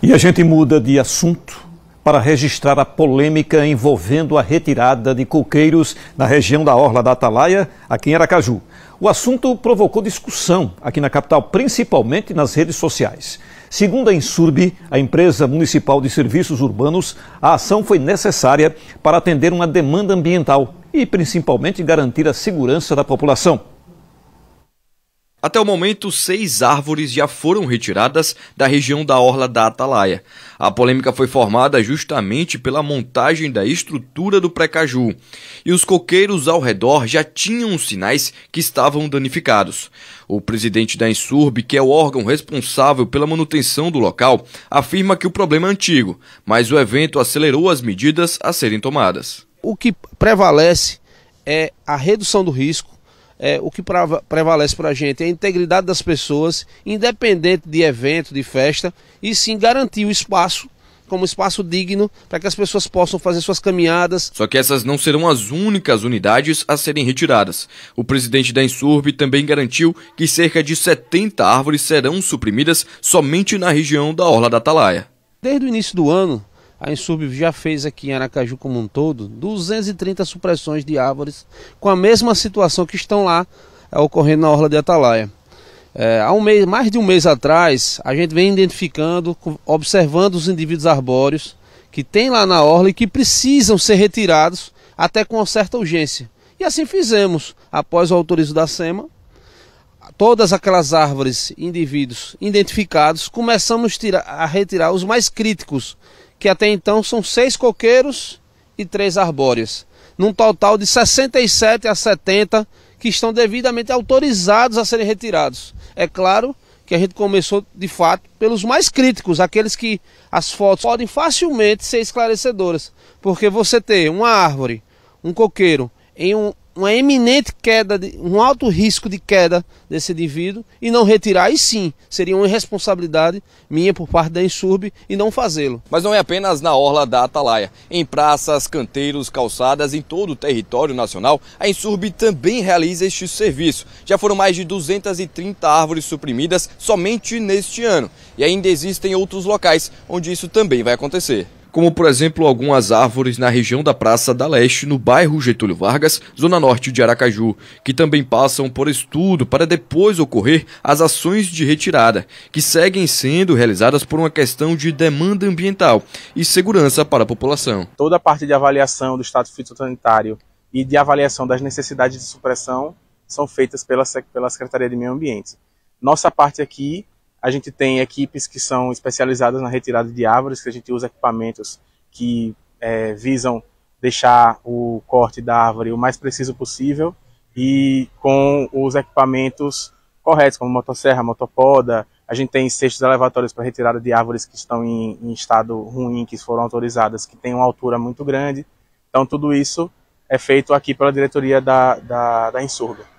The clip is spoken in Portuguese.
E a gente muda de assunto para registrar a polêmica envolvendo a retirada de coqueiros na região da Orla da Atalaia, aqui em Aracaju. O assunto provocou discussão aqui na capital, principalmente nas redes sociais. Segundo a Insurb, a empresa municipal de serviços urbanos, a ação foi necessária para atender uma demanda ambiental e principalmente garantir a segurança da população. Até o momento, seis árvores já foram retiradas da região da Orla da Atalaia. A polêmica foi formada justamente pela montagem da estrutura do pré-caju. e os coqueiros ao redor já tinham sinais que estavam danificados. O presidente da Insurb, que é o órgão responsável pela manutenção do local, afirma que o problema é antigo, mas o evento acelerou as medidas a serem tomadas. O que prevalece é a redução do risco, é, o que prevalece para a gente é a integridade das pessoas, independente de evento, de festa, e sim garantir o espaço como espaço digno para que as pessoas possam fazer suas caminhadas. Só que essas não serão as únicas unidades a serem retiradas. O presidente da Insurb também garantiu que cerca de 70 árvores serão suprimidas somente na região da Orla da Atalaia. Desde o início do ano, a Insub já fez aqui em Aracaju como um todo 230 supressões de árvores com a mesma situação que estão lá é, ocorrendo na orla de Atalaia. É, há um mês, mais de um mês atrás, a gente vem identificando, observando os indivíduos arbóreos que tem lá na orla e que precisam ser retirados até com certa urgência. E assim fizemos, após o autorizo da SEMA, todas aquelas árvores, indivíduos identificados, começamos a retirar os mais críticos, que até então são seis coqueiros e três arbóreas, num total de 67 a 70 que estão devidamente autorizados a serem retirados. É claro que a gente começou de fato pelos mais críticos, aqueles que as fotos podem facilmente ser esclarecedoras, porque você ter uma árvore, um coqueiro em um uma eminente queda, de, um alto risco de queda desse indivíduo e não retirar, e sim, seria uma irresponsabilidade minha por parte da Insurb e não fazê-lo. Mas não é apenas na orla da Atalaia. Em praças, canteiros, calçadas, em todo o território nacional, a Insurb também realiza este serviço. Já foram mais de 230 árvores suprimidas somente neste ano. E ainda existem outros locais onde isso também vai acontecer como por exemplo algumas árvores na região da Praça da Leste, no bairro Getúlio Vargas, zona norte de Aracaju, que também passam por estudo para depois ocorrer as ações de retirada, que seguem sendo realizadas por uma questão de demanda ambiental e segurança para a população. Toda a parte de avaliação do estado fitossanitário e de avaliação das necessidades de supressão são feitas pela, pela Secretaria de Meio Ambiente. Nossa parte aqui a gente tem equipes que são especializadas na retirada de árvores, que a gente usa equipamentos que é, visam deixar o corte da árvore o mais preciso possível e com os equipamentos corretos, como motosserra, motopoda. A gente tem cestos elevatórios para retirada de árvores que estão em, em estado ruim, que foram autorizadas, que têm uma altura muito grande. Então, tudo isso é feito aqui pela diretoria da, da, da Insurga.